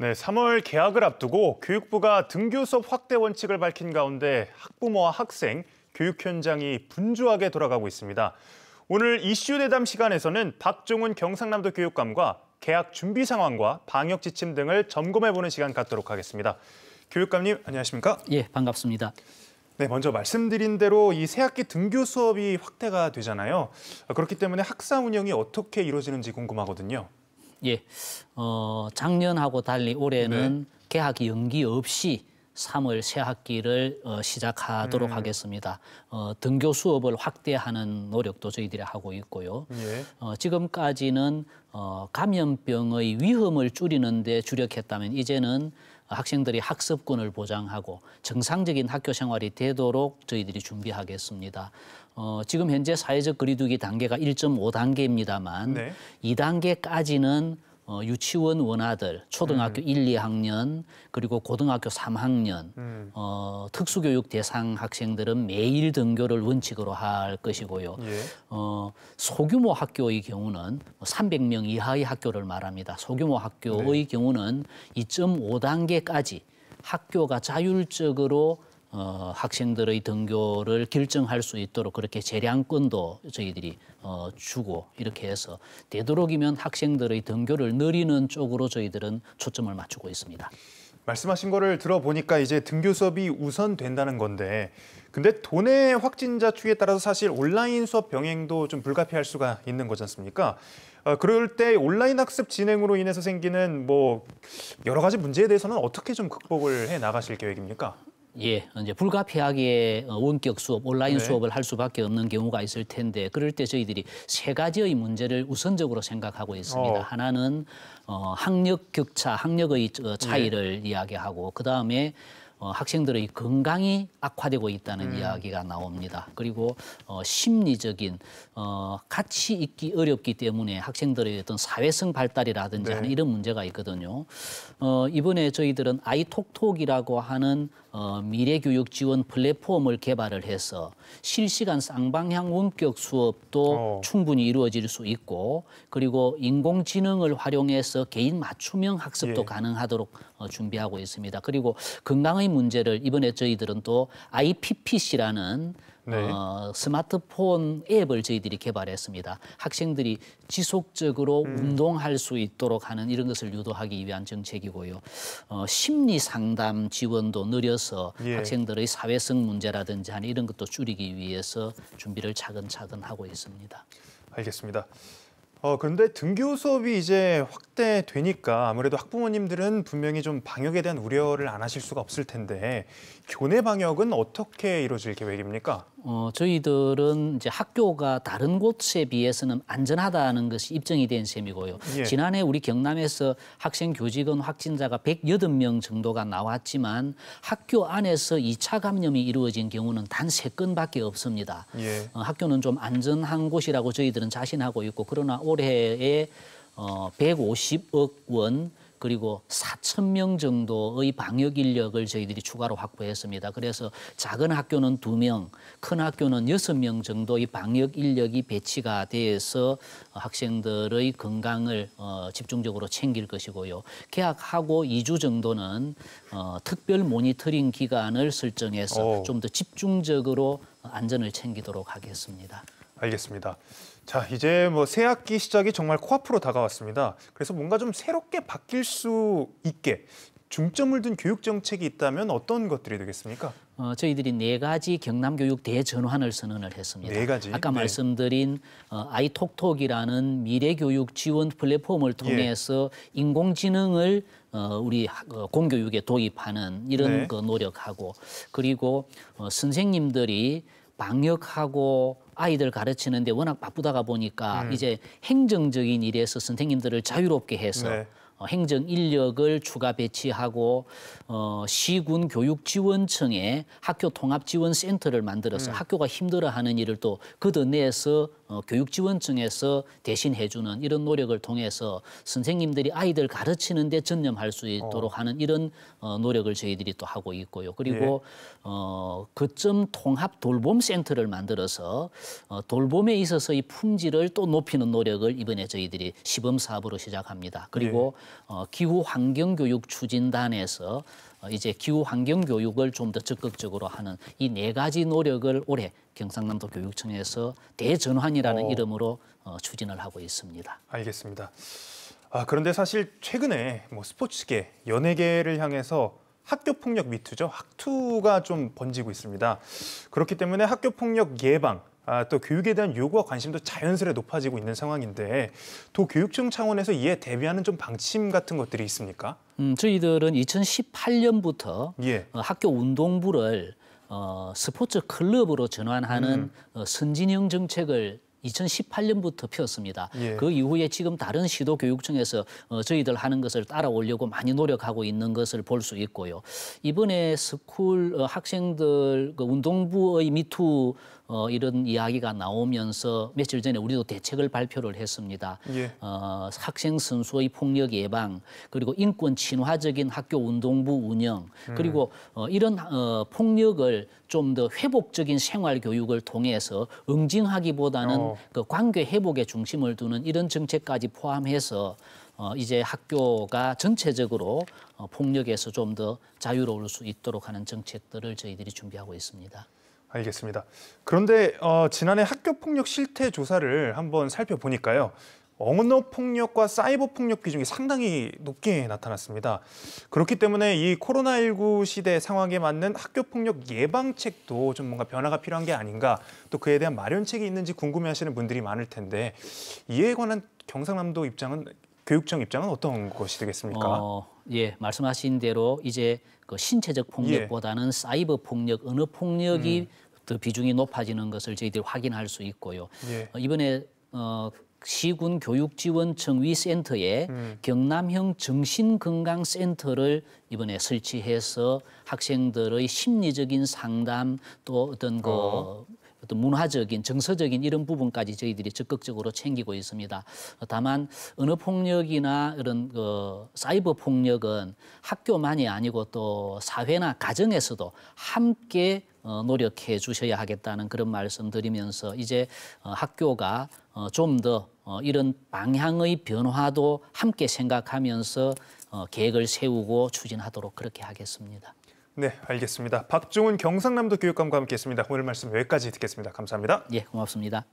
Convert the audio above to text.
네, 3월 개학을 앞두고 교육부가 등교 수업 확대 원칙을 밝힌 가운데 학부모와 학생, 교육 현장이 분주하게 돌아가고 있습니다. 오늘 이슈 대담 시간에서는 박종훈 경상남도 교육감과 개학 준비 상황과 방역 지침 등을 점검해보는 시간 갖도록 하겠습니다. 교육감님, 안녕하십니까? 예, 반갑습니다. 네, 먼저 말씀드린 대로 이 새학기 등교 수업이 확대가 되잖아요. 그렇기 때문에 학사 운영이 어떻게 이루어지는지 궁금하거든요. 예, 어, 작년하고 달리 올해는 네. 개학 연기 없이 3월 새 학기를 어, 시작하도록 음. 하겠습니다. 어, 등교 수업을 확대하는 노력도 저희들이 하고 있고요. 예. 어, 지금까지는 어, 감염병의 위험을 줄이는 데 주력했다면 이제는 학생들이 학습권을 보장하고 정상적인 학교 생활이 되도록 저희들이 준비하겠습니다. 어, 지금 현재 사회적 거리두기 단계가 1.5단계입니다만 네. 2단계까지는 어, 유치원 원아들, 초등학교 음. 1, 2학년, 그리고 고등학교 3학년, 음. 어, 특수교육 대상 학생들은 매일 등교를 원칙으로 할 것이고요. 예. 어, 소규모 학교의 경우는 300명 이하의 학교를 말합니다. 소규모 학교의 네. 경우는 2.5단계까지 학교가 자율적으로 어, 학생들의 등교를 결정할 수 있도록 그렇게 재량권도 저희들이 어, 주고 이렇게 해서 되도록이면 학생들의 등교를 늘리는 쪽으로 저희들은 초점을 맞추고 있습니다. 말씀하신 거를 들어보니까 이제 등교 수업이 우선 된다는 건데 근데 돈의 확진자 추이에 따라서 사실 온라인 수업 병행도 좀 불가피할 수가 있는 거지 습니까 어, 그럴 때 온라인 학습 진행으로 인해서 생기는 뭐 여러 가지 문제에 대해서는 어떻게 좀 극복을 해 나가실 계획입니까? 예, 이제 불가피하게 어, 원격 수업, 온라인 네. 수업을 할 수밖에 없는 경우가 있을 텐데 그럴 때 저희들이 세 가지의 문제를 우선적으로 생각하고 있습니다. 어. 하나는 어, 학력 격차, 학력의 어, 차이를 네. 이야기하고 그 다음에 어, 학생들의 건강이 악화되고 있다는 음. 이야기가 나옵니다. 그리고 어, 심리적인 어, 같이 있기 어렵기 때문에 학생들의 어떤 사회성 발달이라든지 네. 하는 이런 문제가 있거든요. 어, 이번에 저희들은 아이톡톡이라고 하는 어, 미래교육 지원 플랫폼을 개발을 해서 실시간 쌍방향 원격 수업도 오. 어. 충분히 이루어질 수 있고 그리고 인공지능을 활용해서 개인 맞춤형 학습도 예. 가능하도록 어, 준비하고 있습니다. 그리고 건강의 이 문제를 이번에 저희들은 또 IPPC라는 네. 어, 스마트폰 앱을 저희들이 개발했습니다. 학생들이 지속적으로 음. 운동할 수 있도록 하는 이런 것을 유도하기 위한 정책이고요. 어, 심리 상담 지원도 늘려서 예. 학생들의 사회성 문제라든지 하는 이런 것도 줄이기 위해서 준비를 차근차근 하고 있습니다. 알겠습니다. 어, 그런데 등교 수업이 이제 확대되니까 아무래도 학부모님들은 분명히 좀 방역에 대한 우려를 안 하실 수가 없을 텐데 교내 방역은 어떻게 이루어질 계획입니까? 어, 저희들은 이제 학교가 다른 곳에 비해서는 안전하다는 것이 입증이 된 셈이고요. 예. 지난해 우리 경남에서 학생 교직원 확진자가 108명 정도가 나왔지만 학교 안에서 이차 감염이 이루어진 경우는 단 세건밖에 없습니다. 예. 어, 학교는 좀 안전한 곳이라고 저희들은 자신하고 있고 그러나 올해에 어, 150억 원 그리고 4천 명 정도의 방역 인력을 저희들이 추가로 확보했습니다. 그래서 작은 학교는 2명, 큰 학교는 6명 정도의 방역 인력이 배치가 돼서 학생들의 건강을 어, 집중적으로 챙길 것이고요. 개학하고 2주 정도는 어, 특별 모니터링 기간을 설정해서 좀 더 집중적으로 안전을 챙기도록 하겠습니다. 알겠습니다. 자, 이제 뭐새 학기 시작이 정말 코앞으로 다가왔습니다. 그래서 뭔가 좀 새롭게 바뀔 수 있게 중점을 둔 교육 정책이 있다면 어떤 것들이 되겠습니까? 어, 저희들이 네 가지 경남 교육 대전환을 선언을 했습니다. 네 가지. 아까 네. 말씀드린 어, 아이톡톡이라는 미래 교육 지원 플랫폼을 예. 통해서 예. 인공지능을 어, 우리 어, 공교육에 도입하는 이런 네. 그 노력하고 그리고 어, 선생님들이 방역하고 아이들 가르치는데 워낙 바쁘다가 보니까 음. 이제 행정적인 일에서 선생님들을 자유롭게 해서 네. 어, 행정 인력을 추가 배치하고 어, 시군 교육 지원청에 학교 통합 지원 센터를 만들어서 음. 학교가 힘들어하는 일을 또그어내서 어, 교육 지원청에서 대신 해주는 이런 노력을 통해서 선생님들이 아이들 가르치는 데 전념할 수 있도록 어. 하는 이런 어, 노력을 저희들이 또 하고 있고요. 그리고 네. 어, 그 점 통합 돌봄 센터를 만들어서 어, 돌봄에 있어서 이 품질을 또 높이는 노력을 이번에 저희들이 시범 사업으로 시작합니다. 그리고 네. 어, 기후 환경 교육 추진단에서 어, 이제 기후 환경 교육을 좀 더 적극적으로 하는 이 네 가지 노력을 올해 경상남도 교육청에서 대전환이라는 어. 이름으로 어, 추진을 하고 있습니다. 알겠습니다. 아, 그런데 사실 최근에 뭐 스포츠계, 연예계를 향해서 학교 폭력 미투죠. 학투가 좀 번지고 있습니다. 그렇기 때문에 학교 폭력 예방, 아, 또 교육에 대한 요구와 관심도 자연스레 높아지고 있는 상황인데 도교육청 차원에서 이에 대비하는 좀 방침 같은 것들이 있습니까? 음, 저희들은 2018년부터 예. 어, 학교 운동부를 어, 스포츠 클럽으로 전환하는 음. 어, 선진형 정책을 2018년부터 폈습니다. 예. 그 이후에 지금 다른 시도 교육청에서 어, 저희들 하는 것을 따라오려고 많이 노력하고 있는 것을 볼 수 있고요. 이번에 스쿨 어, 학생들 그 운동부의 미투 어, 이런 이야기가 나오면서 며칠 전에 우리도 대책을 발표를 했습니다. 예. 어, 학생 선수의 폭력 예방 그리고 인권 친화적인 학교 운동부 운영 음. 그리고 어, 이런 어, 폭력을 좀 더 회복적인 생활 교육을 통해서 응징하기보다는 어. 그 관계 회복에 중심을 두는 이런 정책까지 포함해서 어, 이제 학교가 전체적으로 어, 폭력에서 좀 더 자유로울 수 있도록 하는 정책들을 저희들이 준비하고 있습니다. 알겠습니다. 그런데 어, 지난해 학교폭력 실태 조사를 한번 살펴보니까요. 언어폭력과 사이버폭력 비중이 상당히 높게 나타났습니다. 그렇기 때문에 이 코로나19 시대 상황에 맞는 학교폭력 예방책도 좀 뭔가 변화가 필요한 게 아닌가 또 그에 대한 마련책이 있는지 궁금해하시는 분들이 많을 텐데 이에 관한 경상남도 입장은 교육청 입장은 어떤 것이 되겠습니까? 어, 예, 말씀하신 대로 이제 그 신체적 폭력보다는 예. 사이버 폭력, 언어 폭력이 음. 더 비중이 높아지는 것을 저희들이 확인할 수 있고요. 예. 어, 이번에 어, 시군 교육지원청 위센터에 음. 경남형 정신건강센터를 이번에 설치해서 학생들의 심리적인 상담 또 어떤 그 어. 어떤 문화적인 정서적인 이런 부분까지 저희들이 적극적으로 챙기고 있습니다. 다만 언어 폭력이나 이런 그 사이버 폭력은 학교만이 아니고 또 사회나 가정에서도 함께 어, 노력해 주셔야 하겠다는 그런 말씀 드리면서 이제 어, 학교가 어, 좀더 이런 방향의 변화도 함께 생각하면서 계획을 세우고 추진하도록 그렇게 하겠습니다. 네, 알겠습니다. 박종훈 경상남도 교육감과 함께했습니다. 오늘 말씀 여기까지 듣겠습니다. 감사합니다. 예, 고맙습니다.